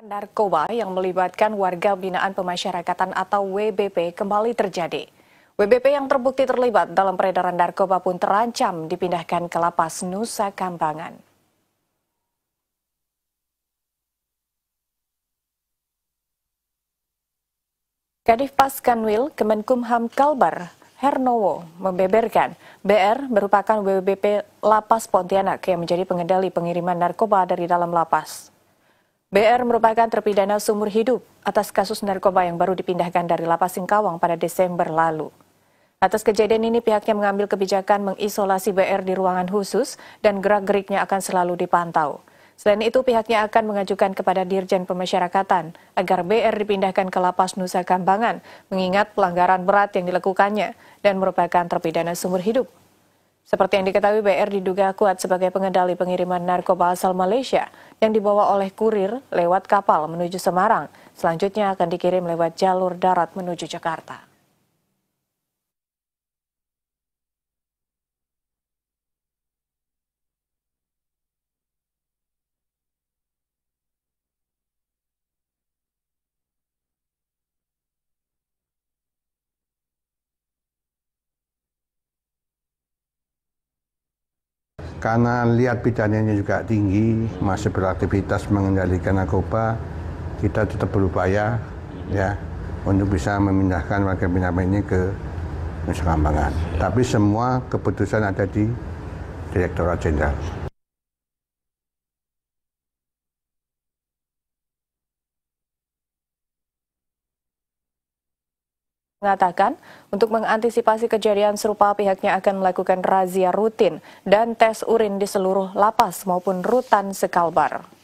Narkoba yang melibatkan warga binaan pemasyarakatan atau WBP kembali terjadi. WBP yang terbukti terlibat dalam peredaran narkoba pun terancam dipindahkan ke lapas Nusa Kambangan. Kadif Paskanwil Kemenkumham Kalbar Hernowo membeberkan BR merupakan WBP Lapas Pontianak yang menjadi pengendali pengiriman narkoba dari dalam lapas. BR merupakan terpidana seumur hidup atas kasus narkoba yang baru dipindahkan dari lapas Singkawang pada Desember lalu. Atas kejadian ini pihaknya mengambil kebijakan mengisolasi BR di ruangan khusus dan gerak-geriknya akan selalu dipantau. Selain itu pihaknya akan mengajukan kepada Dirjen Pemasyarakatan agar BR dipindahkan ke lapas Nusa Kambangan mengingat pelanggaran berat yang dilakukannya dan merupakan terpidana seumur hidup seperti yang diketahui, BR diduga kuat sebagai pengendali pengiriman narkoba asal Malaysia yang dibawa oleh kurir lewat kapal menuju Semarang. Selanjutnya akan dikirim lewat jalur darat menuju Jakarta. Karena lihat pidananya juga tinggi, masih beraktivitas mengendalikan narkoba, kita tetap berupaya ya untuk bisa memindahkan warga binaan ini ke Nusa Kambangan. Tapi semua keputusan ada di Direktorat Jenderal. mengatakan untuk mengantisipasi kejadian serupa pihaknya akan melakukan razia rutin dan tes urin di seluruh lapas maupun rutan Sekalbar.